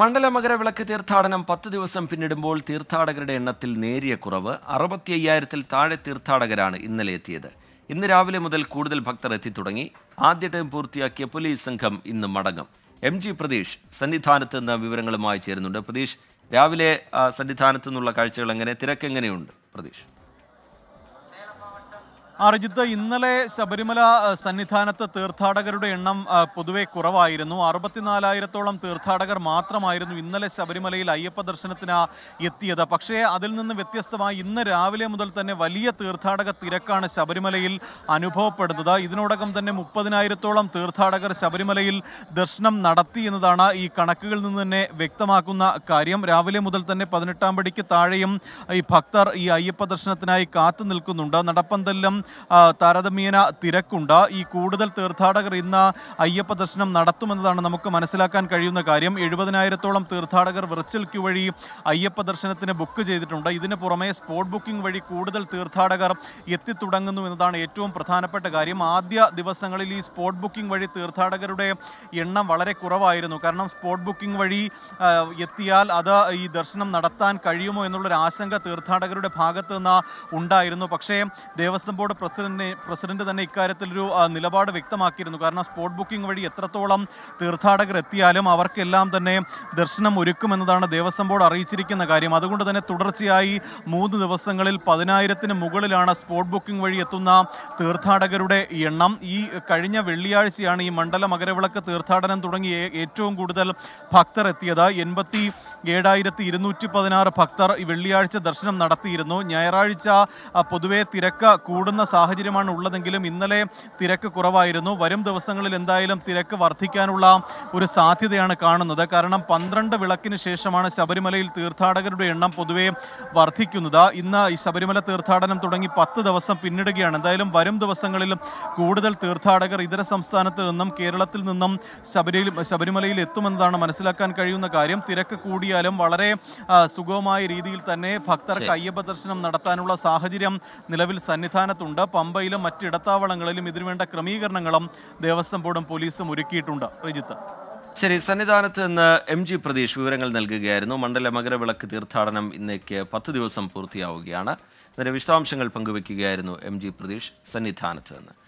മണ്ഡല മകരവിളക്ക് തീർത്ഥാടനം പത്ത് ദിവസം പിന്നിടുമ്പോൾ തീർത്ഥാടകരുടെ എണ്ണത്തിൽ നേരിയ കുറവ് അറുപത്തി അയ്യായിരത്തിൽ താഴെ തീർത്ഥാടകരാണ് ഇന്നലെ എത്തിയത് ഇന്ന് രാവിലെ മുതൽ കൂടുതൽ ഭക്തർ എത്തിത്തുടങ്ങി ആദ്യ ടൈം പൂർത്തിയാക്കിയ പോലീസ് സംഘം ഇന്ന് മടങ്ങും എം ജി പ്രതീഷ് സന്നിധാനത്ത് നിന്ന് വിവരങ്ങളുമായി ചേരുന്നുണ്ട് പ്രതീഷ് രാവിലെ സന്നിധാനത്തു നിന്നുള്ള കാഴ്ചകൾ എങ്ങനെ തിരക്കെങ്ങനെയുണ്ട് പ്രതീഷ് അർജിത്ത് ഇന്നലെ ശബരിമല സന്നിധാനത്ത് തീർത്ഥാടകരുടെ എണ്ണം പൊതുവെ കുറവായിരുന്നു അറുപത്തിനാലായിരത്തോളം തീർത്ഥാടകർ മാത്രമായിരുന്നു ഇന്നലെ ശബരിമലയിൽ അയ്യപ്പ ദർശനത്തിന് എത്തിയത് പക്ഷേ അതിൽ നിന്ന് വ്യത്യസ്തമായി ഇന്ന് രാവിലെ മുതൽ തന്നെ വലിയ തീർത്ഥാടക തിരക്കാണ് ശബരിമലയിൽ അനുഭവപ്പെടുന്നത് ഇതിനോടകം തന്നെ മുപ്പതിനായിരത്തോളം തീർത്ഥാടകർ ശബരിമലയിൽ ദർശനം നടത്തി എന്നതാണ് ഈ കണക്കുകളിൽ നിന്ന് തന്നെ വ്യക്തമാക്കുന്ന കാര്യം രാവിലെ മുതൽ തന്നെ പതിനെട്ടാം പടിക്ക് താഴെയും ഈ ഭക്തർ ഈ അയ്യപ്പ ദർശനത്തിനായി കാത്തു നിൽക്കുന്നുണ്ട് നടപ്പന്തല്ലം താരതമ്യേന തിരക്കുണ്ട് ഈ കൂടുതൽ തീർത്ഥാടകർ ഇന്ന് അയ്യപ്പ ദർശനം നടത്തുമെന്നതാണ് നമുക്ക് മനസ്സിലാക്കാൻ കഴിയുന്ന കാര്യം എഴുപതിനായിരത്തോളം തീർത്ഥാടകർ വെർച്വൽ ക്യൂ വഴി അയ്യപ്പ ദർശനത്തിന് ബുക്ക് ചെയ്തിട്ടുണ്ട് ഇതിന് പുറമെ സ്പോട്ട് ബുക്കിംഗ് വഴി കൂടുതൽ തീർത്ഥാടകർ എത്തിത്തുടങ്ങുന്നു എന്നതാണ് ഏറ്റവും പ്രധാനപ്പെട്ട കാര്യം ആദ്യ ദിവസങ്ങളിൽ ഈ സ്പോട്ട് ബുക്കിംഗ് വഴി തീർത്ഥാടകരുടെ എണ്ണം വളരെ കുറവായിരുന്നു കാരണം സ്പോട്ട് ബുക്കിംഗ് വഴി എത്തിയാൽ അത് ഈ ദർശനം നടത്താൻ കഴിയുമോ എന്നുള്ളൊരു ആശങ്ക തീർത്ഥാടകരുടെ ഭാഗത്ത് നിന്ന് ഉണ്ടായിരുന്നു പക്ഷേ ദേവസ്വം ബോർഡ് പ്രസിഡന്റിനെ പ്രസിഡന്റ് തന്നെ ഇക്കാര്യത്തിലൊരു നിലപാട് വ്യക്തമാക്കിയിരുന്നു കാരണം സ്പോട്ട് ബുക്കിംഗ് വഴി എത്രത്തോളം തീർത്ഥാടകർ എത്തിയാലും അവർക്കെല്ലാം തന്നെ ദർശനം ഒരുക്കുമെന്നതാണ് ദേവസ്വം ബോർഡ് അറിയിച്ചിരിക്കുന്ന കാര്യം അതുകൊണ്ട് തന്നെ തുടർച്ചയായി മൂന്ന് ദിവസങ്ങളിൽ പതിനായിരത്തിന് മുകളിലാണ് സ്പോട്ട് ബുക്കിംഗ് വഴി എത്തുന്ന തീർത്ഥാടകരുടെ എണ്ണം ഈ കഴിഞ്ഞ വെള്ളിയാഴ്ചയാണ് ഈ മണ്ഡല മകരവിളക്ക് തീർത്ഥാടനം തുടങ്ങി ഏറ്റവും കൂടുതൽ ഭക്തർ എത്തിയത് എൺപത്തി ഏഴായിരത്തി ഇരുന്നൂറ്റി പതിനാറ് ഭക്തർ വെള്ളിയാഴ്ച ദർശനം നടത്തിയിരുന്നു ഞായറാഴ്ച പൊതുവെ തിരക്ക് കൂടുന്ന സാഹചര്യമാണ് ഉള്ളതെങ്കിലും ഇന്നലെ തിരക്ക് കുറവായിരുന്നു വരും ദിവസങ്ങളിൽ എന്തായാലും തിരക്ക് വർദ്ധിക്കാനുള്ള ഒരു സാധ്യതയാണ് കാണുന്നത് കാരണം പന്ത്രണ്ട് വിളക്കിന് ശേഷമാണ് ശബരിമലയിൽ തീർത്ഥാടകരുടെ എണ്ണം പൊതുവെ വർദ്ധിക്കുന്നത് ഇന്ന് ഈ ശബരിമല തീർത്ഥാടനം തുടങ്ങി പത്ത് ദിവസം പിന്നിടുകയാണ് എന്തായാലും വരും ദിവസങ്ങളിൽ കൂടുതൽ തീർത്ഥാടകർ ഇതര സംസ്ഥാനത്ത് നിന്നും കേരളത്തിൽ നിന്നും ശബരി ശബരിമലയിൽ എത്തുമെന്നതാണ് മനസ്സിലാക്കാൻ കഴിയുന്ന കാര്യം തിരക്ക് കൂടിയാലും വളരെ സുഗമമായ രീതിയിൽ തന്നെ ഭക്തർക്ക് അയ്യപ്പ ദർശനം നടത്താനുള്ള സാഹചര്യം നിലവിൽ സന്നിധാനത്തുണ്ട് നൽകിയിട്ടുണ്ട് പമ്പയിലും മറ്റ് ഇടത്താവളങ്ങളിലും ഇതിനുവേണ്ട ക്രമീകരണങ്ങളും ദേവസ്വം ബോർഡും പോലീസും ഒരുക്കിയിട്ടുണ്ട് റിജിത്ത് ശരി സന്നിധാനത്ത് നിന്ന് എം ജി പ്രതീഷ് വിവരങ്ങൾ നൽകുകയായിരുന്നു മണ്ഡല മകരവിളക്ക് തീർത്ഥാടനം ഇന്നേക്ക് പത്ത് ദിവസം പൂർത്തിയാവുകയാണ് ഇതിന്റെ വിശദാംശങ്ങൾ പങ്കുവയ്ക്കുകയായിരുന്നു എം ജി പ്രതീഷ് സന്നിധാനത്ത് നിന്ന്